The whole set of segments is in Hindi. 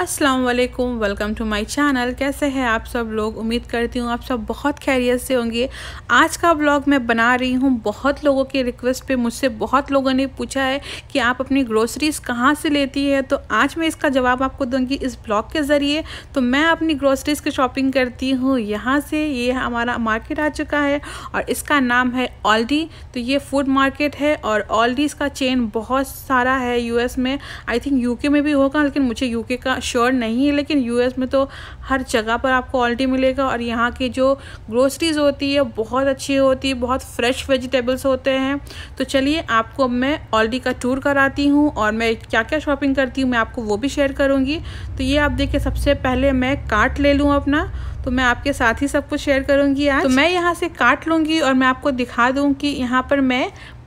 अस्सलाम वालेकुम वेलकम टू माय चैनल कैसे हैं आप सब लोग उम्मीद करती हूँ आप सब बहुत खैरियत से होंगे आज का ब्लॉग मैं बना रही हूँ बहुत लोगों के रिक्वेस्ट पे मुझसे बहुत लोगों ने पूछा है कि आप अपनी ग्रोसरीज कहाँ से लेती है तो आज मैं इसका जवाब आपको दूंगी इस ब्लॉग के ज़रिए तो मैं अपनी ग्रोसरीज़ की शॉपिंग करती हूँ यहाँ से ये हमारा मार्केट आ चुका है और इसका नाम है ऑल्डी तो ये फूड मार्केट है और ऑल्डी इसका चेन बहुत सारा है यू में आई थिंक यू में भी होगा लेकिन मुझे यू का श्योर नहीं है लेकिन यूएस में तो हर जगह पर आपको क्वालिटी मिलेगा और यहाँ की जो ग्रोसरीज होती है बहुत अच्छी होती है बहुत फ्रेश वेजिटेबल्स होते हैं तो चलिए आपको मैं ऑल्डी का टूर कराती हूँ और मैं क्या क्या शॉपिंग करती हूँ मैं आपको वो भी शेयर करूँगी तो ये आप देखिए सबसे पहले मैं कार्ट ले लूँ अपना तो मैं आपके साथ ही सब कुछ शेयर करूँगी आज तो मैं यहाँ से काट लूँगी और मैं आपको दिखा दूँ कि यहाँ पर मैं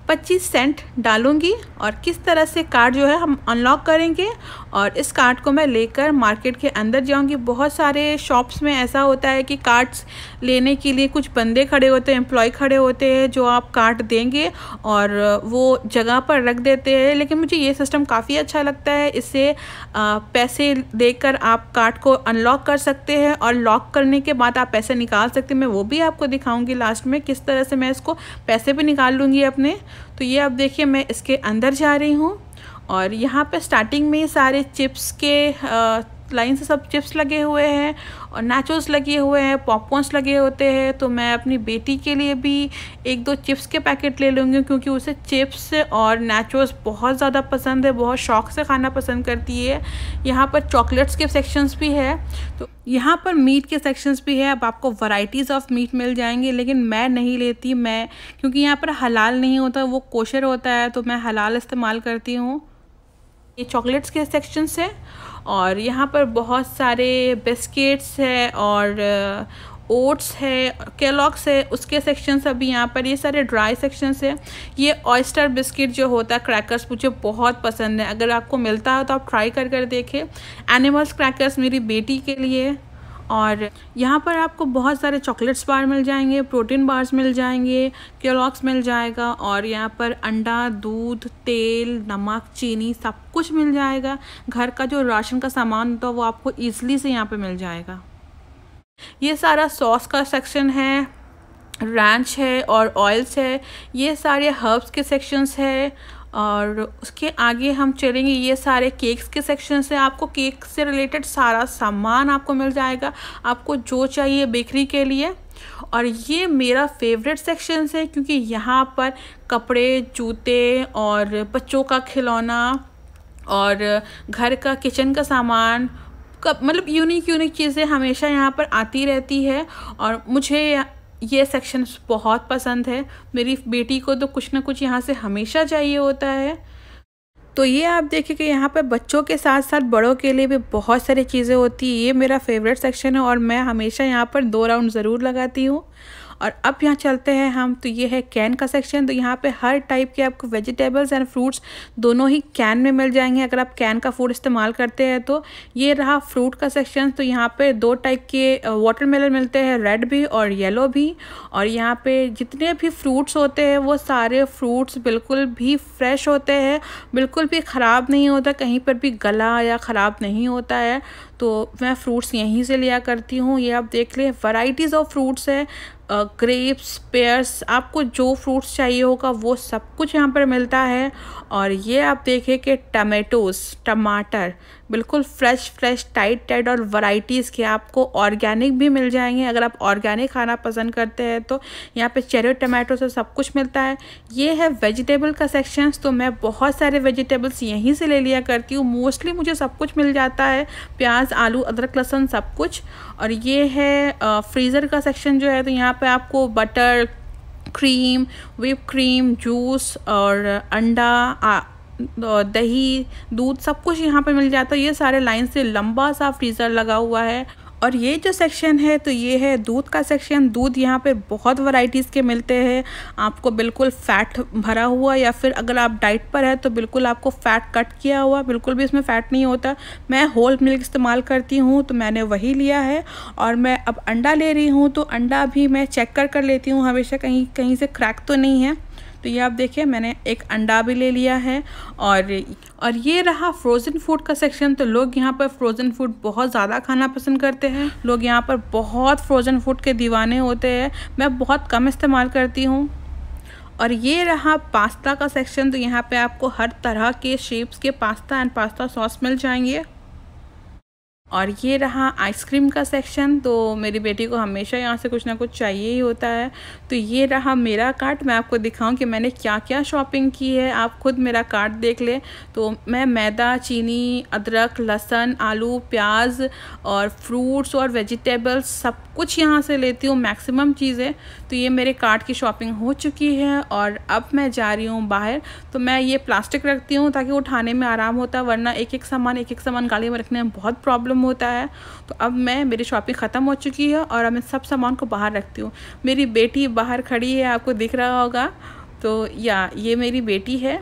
25 सेंट डालूंगी और किस तरह से कार्ड जो है हम अनलॉक करेंगे और इस कार्ट को मैं लेकर मार्केट के अंदर जाऊंगी बहुत सारे शॉप्स में ऐसा होता है कि कार्ड्स लेने के लिए कुछ बंदे खड़े होते हैं एम्प्लॉय खड़े होते हैं जो आप कार्ड देंगे और वो जगह पर रख देते हैं लेकिन मुझे ये सिस्टम काफ़ी अच्छा लगता है इससे पैसे देकर आप कार्ड को अनलॉक कर सकते हैं और लॉक करने के बाद आप पैसे निकाल सकते हैं मैं वो भी आपको दिखाऊँगी लास्ट में किस तरह से मैं इसको पैसे भी निकाल लूँगी अपने तो ये आप देखिए मैं इसके अंदर जा रही हूँ और यहाँ पे स्टार्टिंग में सारे चिप्स के लाइन से सब चिप्स लगे हुए हैं और नाचोस लगे हुए हैं पॉपकॉर्नस लगे होते हैं तो मैं अपनी बेटी के लिए भी एक दो चिप्स के पैकेट ले लूँगी क्योंकि उसे चिप्स और नाचोस बहुत ज़्यादा पसंद है बहुत शौक से खाना पसंद करती है यहाँ पर चॉकलेट्स के सेक्शंस भी है तो यहाँ पर मीट के सेक्शंस भी है अब आपको वैरायटीज़ ऑफ मीट मिल जाएंगे लेकिन मैं नहीं लेती मैं क्योंकि यहाँ पर हलाल नहीं होता वो कोशर होता है तो मैं हलाल इस्तेमाल करती हूँ ये चॉकलेट्स के सेक्शंस है और यहाँ पर बहुत सारे बिस्किट्स है और ओट्स है केलॉग्स है उसके सेक्शंस अभी यहाँ पर ये सारे ड्राई सेक्शंस है ये ऑयस्टर बिस्किट जो होता है क्रैकर्स मुझे बहुत पसंद है अगर आपको मिलता है तो आप ट्राई कर कर देखें एनिमल्स क्रैकर्स मेरी बेटी के लिए और यहाँ पर आपको बहुत सारे चॉकलेट्स बार मिल जाएंगे प्रोटीन बार्स मिल जाएंगे केलॉक्स मिल जाएगा और यहाँ पर अंडा दूध तेल नमक चीनी सब कुछ मिल जाएगा घर का जो राशन का सामान होता है वो आपको ईजिली से यहाँ पर मिल जाएगा ये सारा सॉस का सेक्शन है रैंच है और ऑयल्स है ये सारे हर्ब्स के सेक्शंस है और उसके आगे हम चलेंगे ये सारे केक्स के सेक्शन से आपको केक से रिलेटेड सारा सामान आपको मिल जाएगा आपको जो चाहिए बेकरी के लिए और ये मेरा फेवरेट सेक्शन है क्योंकि यहाँ पर कपड़े जूते और बच्चों का खिलौना और घर का किचन का सामान मतलब यूनिक यूनिक चीज़ें हमेशा यहाँ पर आती रहती है और मुझे ये सेक्शन बहुत पसंद है मेरी बेटी को तो कुछ ना कुछ यहाँ से हमेशा चाहिए होता है तो ये आप देखिए कि यहाँ पर बच्चों के साथ साथ बड़ों के लिए भी बहुत सारी चीज़ें होती है ये मेरा फेवरेट सेक्शन है और मैं हमेशा यहाँ पर दो राउंड ज़रूर लगाती हूँ और अब यहाँ चलते हैं हम तो ये है कैन का सेक्शन तो यहाँ पे हर टाइप के आपको वेजिटेबल्स एंड फ्रूट्स दोनों ही कैन में मिल जाएंगे अगर आप कैन का फूड इस्तेमाल करते हैं तो ये रहा फ्रूट का सेक्शन तो यहाँ पे दो टाइप के वाटर मिलते हैं रेड भी और येलो भी और यहाँ पे जितने भी फ्रूट्स होते हैं वो सारे फ्रूट्स बिल्कुल भी फ्रेश होते हैं बिल्कुल भी ख़राब नहीं होता कहीं पर भी गला या ख़राब नहीं होता है तो मैं फ्रूट्स यहीं से लिया करती हूँ ये आप देख लें वैराइटीज़ ऑफ फ्रूट्स है ग्रेप्स पेयर्स आपको जो फ्रूट्स चाहिए होगा वो सब कुछ यहाँ पर मिलता है और ये आप देखें कि टमेटोज़ टमाटर बिल्कुल फ्रेश फ्रेश टाइट टाइट और वराइटीज़ के आपको ऑर्गेनिक भी मिल जाएंगे अगर आप ऑर्गेनिक खाना पसंद करते हैं तो यहाँ पे चेरी टमाटो से सब कुछ मिलता है ये है वेजिटेबल का सेक्शंस तो मैं बहुत सारे वेजिटेबल्स यहीं से ले लिया करती हूँ मोस्टली मुझे सब कुछ मिल जाता है प्याज आलू अदरक लहसुन सब कुछ और ये है फ्रीज़र का सेक्शन जो है तो यहाँ पर आपको butter cream whip cream juice और अंडा दही दूध सब कुछ यहाँ पर मिल जाता है ये सारे लाइन से लंबा सा फ्रीज़र लगा हुआ है और ये जो सेक्शन है तो ये है दूध का सेक्शन दूध यहाँ पे बहुत वैरायटीज़ के मिलते हैं आपको बिल्कुल फ़ैट भरा हुआ या फिर अगर आप डाइट पर है तो बिल्कुल आपको फ़ैट कट किया हुआ बिल्कुल भी इसमें फ़ैट नहीं होता मैं होल मिल्क इस्तेमाल करती हूँ तो मैंने वही लिया है और मैं अब अंडा ले रही हूँ तो अंडा भी मैं चेक कर कर लेती हूँ हमेशा कहीं कहीं से क्रैक तो नहीं है तो ये आप देखिए मैंने एक अंडा भी ले लिया है और और ये रहा फ्रोज़न फूड का सेक्शन तो लोग यहाँ पर फ्रोज़न फूड बहुत ज़्यादा खाना पसंद करते हैं लोग यहाँ पर बहुत फ्रोज़न फूड के दीवाने होते हैं मैं बहुत कम इस्तेमाल करती हूँ और ये रहा पास्ता का सेक्शन तो यहाँ पे आपको हर तरह के शेप्स के पास्ता एंड पास्ता सॉस मिल जाएंगे और ये रहा आइसक्रीम का सेक्शन तो मेरी बेटी को हमेशा यहाँ से कुछ ना कुछ चाहिए ही होता है तो ये रहा मेरा कार्ट मैं आपको दिखाऊं कि मैंने क्या क्या शॉपिंग की है आप खुद मेरा कार्ट देख लें तो मैं मैदा चीनी अदरक लहसन आलू प्याज और फ्रूट्स और वेजिटेबल्स सब कुछ यहाँ से लेती हूँ मैक्सिमम चीज़ें तो ये मेरे कार्ट की शॉपिंग हो चुकी है और अब मैं जा रही हूँ बाहर तो मैं ये प्लास्टिक रखती हूँ ताकि उठाने में आराम होता है वरना एक एक सामान एक एक सामान गाड़ी में रखने में बहुत प्रॉब्लम होता है तो अब मैं मेरी शॉपिंग ख़त्म हो चुकी है और अब मैं सब सामान को बाहर रखती हूँ मेरी बेटी बाहर खड़ी है आपको दिख रहा होगा तो या ये मेरी बेटी है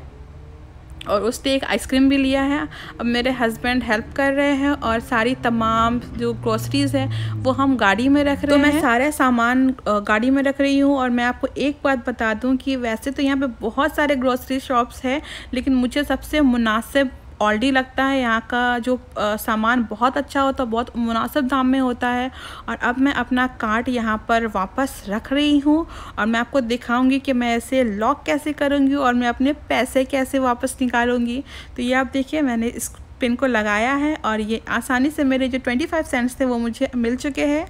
और उसने एक आइसक्रीम भी लिया है अब मेरे हस्बैंड हेल्प कर रहे हैं और सारी तमाम जो ग्रोसरीज़ है वो हम गाड़ी में रख तो रहे हैं तो मैं सारे सामान गाड़ी में रख रही हूँ और मैं आपको एक बात बता दूँ कि वैसे तो यहाँ पे बहुत सारे ग्रोसरी शॉप्स हैं लेकिन मुझे सबसे मुनासिब ऑलरेडी लगता है यहाँ का जो सामान बहुत अच्छा होता है बहुत मुनासिब दाम में होता है और अब मैं अपना कार्ट यहाँ पर वापस रख रही हूँ और मैं आपको दिखाऊँगी कि मैं इसे लॉक कैसे करूँगी और मैं अपने पैसे कैसे वापस निकालूँगी तो ये आप देखिए मैंने इस पिन को लगाया है और ये आसानी से मेरे जो फाइव सेंट्स थे वो मुझे मिल चुके हैं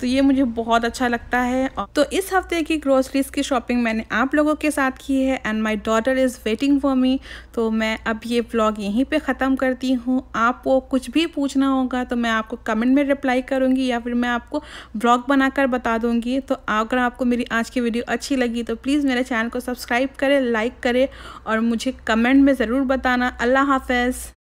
तो ये मुझे बहुत अच्छा लगता है तो इस हफ्ते की ग्रोसरीज की शॉपिंग मैंने आप लोगों के साथ की है and my daughter is waiting for me तो मैं अब ये व्लॉग यहीं पे ख़त्म करती हूँ आपको कुछ भी पूछना होगा तो मैं आपको कमेंट में रिप्लाई करूँगी या फिर मैं आपको ब्लॉग बनाकर बता दूँगी तो अगर आपको मेरी आज की वीडियो अच्छी लगी तो प्लीज़ मेरे चैनल को सब्सक्राइब करें लाइक करें और मुझे कमेंट में ज़रूर बताना अल्लाह हाफ